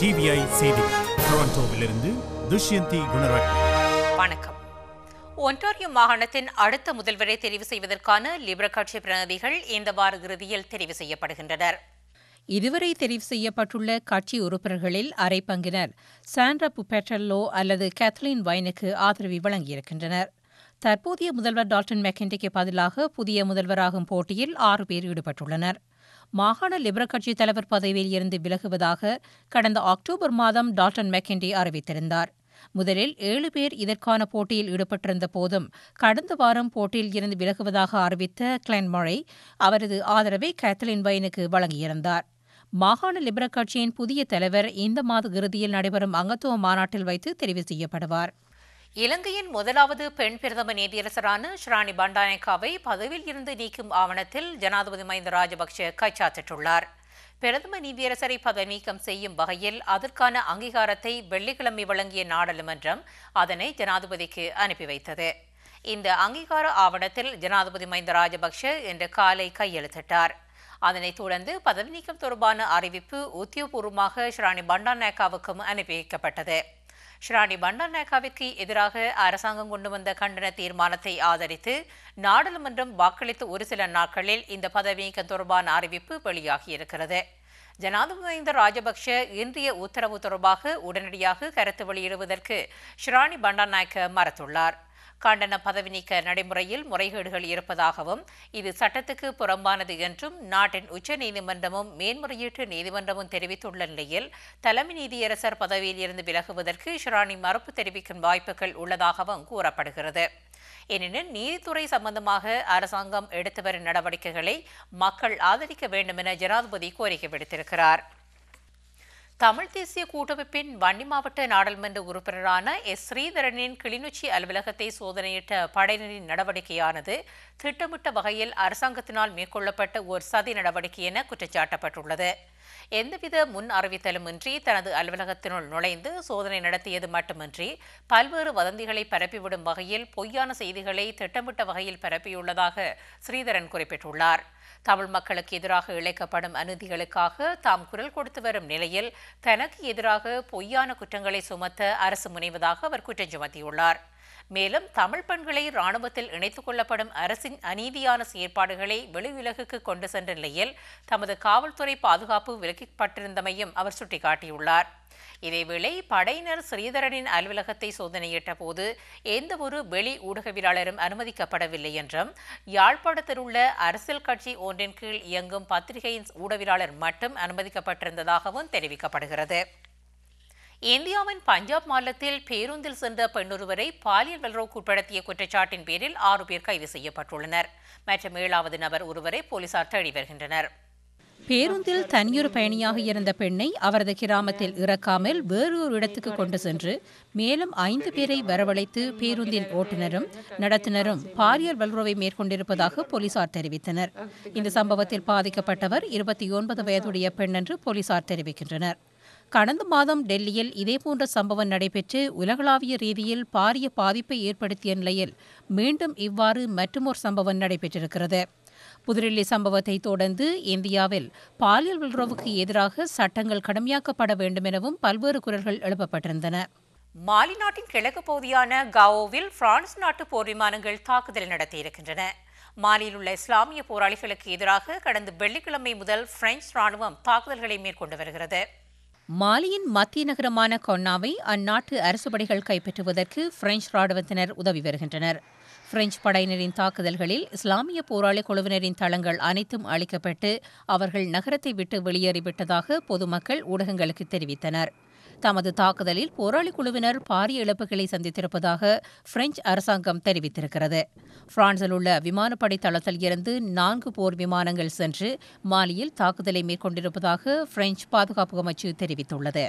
TVI செய்தி டொரண்டோவிலிருந்து துஷ்யந்தி குணரட்ன வணக்கம் Ontario மாகாணத்தின் அடுத்த முதல்வரை தெரிவு செய்வதற்கான லிபரல் கட்சி பிரதிநிதிகள் இந்த வார இறுதியில் தெரிவு செய்யப்படுகின்றனர் இதுவரை தெரிவு செய்யப்பட்டுள்ள கட்சி உறுப்பினர்களில் அரை பங்கினர் சாண்ட்ரா புபெட்டல்லோ அல்லது கேத்லின் வைனுக்கு ஆதரவு வழங்கியிருக்கின்றனர் தற்போதைய முதல்வர் டால்டன் மெக்கெண்டிக்கு பதிலாக புதிய முதல்வராகும் போட்டியில் ஆறு பேர் ஈடுபட்டுள்ளனர் மாகாண லிபரல் கட்சி தலைவர் பதவியில் இருந்து விலகுவதாக கடந்த அக்டோபர் மாதம் டால்டன் மெக்கெண்டி அறிவித்திருந்தார் முதலில் ஏழு பேர் இதற்கான போட்டியில் ஈடுபட்டிருந்த போதும் கடந்த வாரம் போட்டியில் இருந்து விலகுவதாக அறிவித்த கிளென் மொழி அவரது ஆதரவை கேத்தலின் பைனுக்கு வழங்கியிருந்தார் மாகாண லிபரல் கட்சியின் புதிய தலைவர் இந்த மாத இறுதியில் நடைபெறும் அங்கத்துவ மாநாட்டில் வைத்து தெரிவு செய்யப்படுவார் இலங்கையின் முதலாவது பெண் பிரதம நீதியரசரான ஸ்ரானி பண்டானேகாவை பதவியில் இருந்து நீக்கும் ஆவணத்தில் ஜனாதிபதி மஹிந்த ராஜபக்ஷ கைச்சாத்திட்டுள்ளார் பிரதம நீதியரசரை பதவி நீக்கம் செய்யும் வகையில் அதற்கான அங்கீகாரத்தை வெள்ளிக்கிழமை வழங்கிய நாடாளுமன்றம் அதனை ஜனாதிபதிக்கு அனுப்பி வைத்தது இந்த அங்கீகார ஆவணத்தில் ஜனாதிபதி மஹிந்த ராஜபக்ஷ இன்று காலை கையெழுத்திட்டார் அதனைத் தொடர்ந்து பதவி நீக்கம் தொடர்பான அறிவிப்பு உத்தியோகபூர்வமாக ஸ்ரானி பண்டாநாயக்காவுக்கும் அனுப்பி வைக்கப்பட்டது ஷிராணி பண்டாநாயக்காவிற்கு எதிராக அரசாங்கம் கொண்டு வந்த கண்டன தீர்மானத்தை ஆதரித்து நாடாளுமன்றம் வாக்களித்த ஒரு சில நாட்களில் இந்த பதவி நீக்கம் தொடர்பான அறிவிப்பு வெளியாகியிருக்கிறது ஜனாதிபதி ராஜபக்ஷ இன்றைய உத்தரவு தொடர்பாக உடனடியாக கருத்து வெளியிடுவதற்கு ஷிராணி பண்டாநாயக்க மறுத்துள்ளார் கண்டன பதவி நீக்க நடைமுறையில் முறைகேடுகள் இருப்பதாகவும் இது சட்டத்துக்கு புறம்பானது என்றும் நாட்டின் உச்ச நீதிமன்றமும் மேன்முறையீட்டு நீதிமன்றமும் தெரிவித்துள்ள நிலையில் தலைமை நீதியரசர் பதவியில் இருந்து விலகுவதற்கு ஷிரானி மறுப்பு தெரிவிக்கும் வாய்ப்புகள் உள்ளதாகவும் கூறப்படுகிறது எனினும் நீதித்துறை சம்பந்தமாக அரசாங்கம் எடுத்து வரும் நடவடிக்கைகளை மக்கள் ஆதரிக்க வேண்டும் என ஜனாதிபதி கோரிக்கை விடுத்திருக்கிறார் தமிழ் தேசிய கூட்டமைப்பின் வன்னி மாவட்ட நாடாளுமன்ற உறுப்பினரான எஸ் ஸ்ரீதரனின் கிளிநொச்சி அலுவலகத்தை சோதனையிட்ட படையினரின் நடவடிக்கையானது திட்டமிட்ட வகையில் அரசாங்கத்தினால் மேற்கொள்ளப்பட்ட ஒரு சதி நடவடிக்கை என குற்றச்சாட்டப்பட்டுள்ளது எந்தவித முன் அறிவித்தலுமின்றி தனது அலுவலகத்தினுள் நுழைந்து சோதனை நடத்தியது மட்டுமின்றி பல்வேறு வதந்திகளை பரப்பிவிடும் வகையில் பொய்யான செய்திகளை திட்டமிட்ட வகையில் பரப்பியுள்ளதாக ஸ்ரீதரன் குறிப்பிட்டுள்ளார் தமிழ் மக்களுக்கு எதிராக இழைக்கப்படும் அநீதிகளுக்காக தாம் குரல் கொடுத்து வரும் நிலையில் தனக்கு எதிராக பொய்யான குற்றங்களை சுமத்த அரசு முனைவதாக அவர் குற்றம் சுமத்தியுள்ளாா் மேலும் தமிழ் பெண்களை ராணுவத்தில் இணைத்துக் கொள்ளப்படும் அரசின் அநீதியான செயற்பாடுகளை வெளியுலகுக்கு கொண்டு சென்ற நிலையில் தமது காவல்துறை பாதுகாப்பு விலக்கப்பட்டிருந்தமையும் அவர் சுட்டிக்காட்டியுள்ளார் இதேவேளை படையினர் ஸ்ரீதரனின் அலுவலகத்தை சோதனையிட்ட போது எந்த ஒரு வெளி ஊடகவியலாளரும் அனுமதிக்கப்படவில்லை என்றும் யாழ்ப்பாணத்தில் உள்ள அரசியல் கட்சி ஒன்றின் கீழ் இயங்கும் பத்திரிகையின் ஊடகவியலாளர் மட்டும் அனுமதிக்கப்பட்டிருந்ததாகவும் தெரிவிக்கப்படுகிறது இந்தியாவின் பஞ்சாப் மாநிலத்தில் பேருந்தில் சென்ற பெண்ணொருவரை பாலியல் உட்படுத்திய குற்றச்சாட்டின் பேரில் ஆறு பேர் கைது செய்யப்பட்டுள்ளனர் மற்றும் ஏழாவது நபர் ஒருவரை போலீசார் தேடி வருகின்றனர் பேருந்தில் தனியொரு பயணியாக இருந்த பெண்ணை அவரது கிராமத்தில் இறக்காமல் வேறொரு இடத்துக்கு கொண்டு சென்று மேலும் ஐந்து பேரை வரவழைத்து பேருந்தின் ஓட்டுநரும் நடத்துனரும் பாலியல் வல்லுறவை மேற்கொண்டிருப்பதாக போலீசார் தெரிவித்தனர் இந்த சம்பவத்தில் பாதிக்கப்பட்டவர் இருபத்தி ஒன்பது வயதுடைய பெண் என்று போலீசார் தெரிவிக்கின்றனர் கடந்த மாதம் டெல்லியில் இதேபோன்ற சம்பவம் நடைபெற்று உலகளாவிய ரீதியில் பாரிய பாதிப்பை ஏற்படுத்திய நிலையில் மீண்டும் இவ்வாறு மற்றுமோர் சம்பவம் நடைபெற்றிருக்கிறது புதுடில்லி சம்பவத்தை தொடர்ந்து இந்தியாவில் பாலியல் உறவுக்கு எதிராக சட்டங்கள் கடுமையாக்கப்பட வேண்டும் எனவும் பல்வேறு குரல்கள் எழுப்பப்பட்டிருந்தன மாலி நாட்டின் கிழக்கு பகுதியான காவோவில் பிரான்ஸ் நாட்டு போர் விமானங்கள் தாக்குதல் நடத்தியிருக்கின்றன மாலியில் உள்ள இஸ்லாமிய போராளிகளுக்கு எதிராக கடந்த வெள்ளிக்கிழமை முதல் பிரெஞ்சு ராணுவம் தாக்குதல்களை மேற்கொண்டு வருகிறது மாலியின் மத்திய நகரமான கொன்னாவை அந்நாட்டு அரசு படைகள் கைப்பற்றுவதற்கு பிரெஞ்சு ராணுவத்தினர் உதவி வருகின்றனர் பிரெஞ்சு படையினரின் தாக்குதல்களில் இஸ்லாமிய போராளி குழுவினரின் தளங்கள் அனைத்தும் அளிக்கப்பட்டு அவர்கள் நகரத்தை விட்டு வெளியேறிவிட்டதாக பொதுமக்கள் ஊடகங்களுக்கு தெரிவித்தனர் தமது தாக்குதலில் போராளி குழுவினர் பாரிய இழப்புகளை சந்தித்திருப்பதாக பிரெஞ்சு அரசாங்கம் தெரிவித்திருக்கிறது பிரான்சில் உள்ள விமானப்படை தளத்தில் இருந்து நான்கு போர் விமானங்கள் சென்று மாலியில் தாக்குதலை மேற்கொண்டிருப்பதாக பிரெஞ்சு பாதுகாப்பு அமைச்சு தெரிவித்துள்ளது